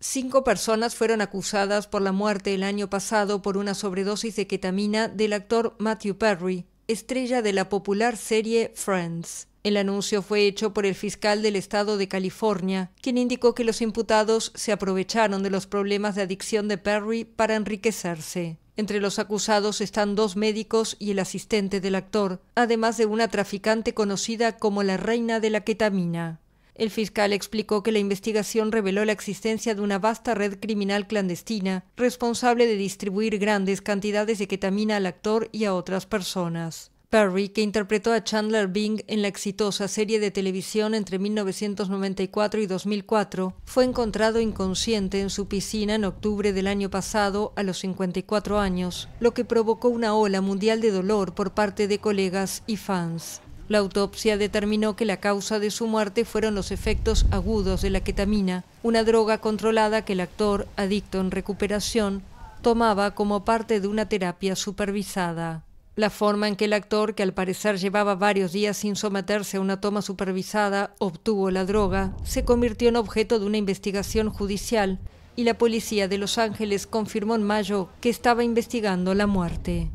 Cinco personas fueron acusadas por la muerte el año pasado por una sobredosis de ketamina del actor Matthew Perry, estrella de la popular serie Friends. El anuncio fue hecho por el fiscal del estado de California, quien indicó que los imputados se aprovecharon de los problemas de adicción de Perry para enriquecerse. Entre los acusados están dos médicos y el asistente del actor, además de una traficante conocida como la reina de la ketamina. El fiscal explicó que la investigación reveló la existencia de una vasta red criminal clandestina responsable de distribuir grandes cantidades de ketamina al actor y a otras personas. Perry, que interpretó a Chandler Bing en la exitosa serie de televisión entre 1994 y 2004, fue encontrado inconsciente en su piscina en octubre del año pasado a los 54 años, lo que provocó una ola mundial de dolor por parte de colegas y fans. La autopsia determinó que la causa de su muerte fueron los efectos agudos de la ketamina, una droga controlada que el actor, adicto en recuperación, tomaba como parte de una terapia supervisada. La forma en que el actor, que al parecer llevaba varios días sin someterse a una toma supervisada, obtuvo la droga, se convirtió en objeto de una investigación judicial y la policía de Los Ángeles confirmó en mayo que estaba investigando la muerte.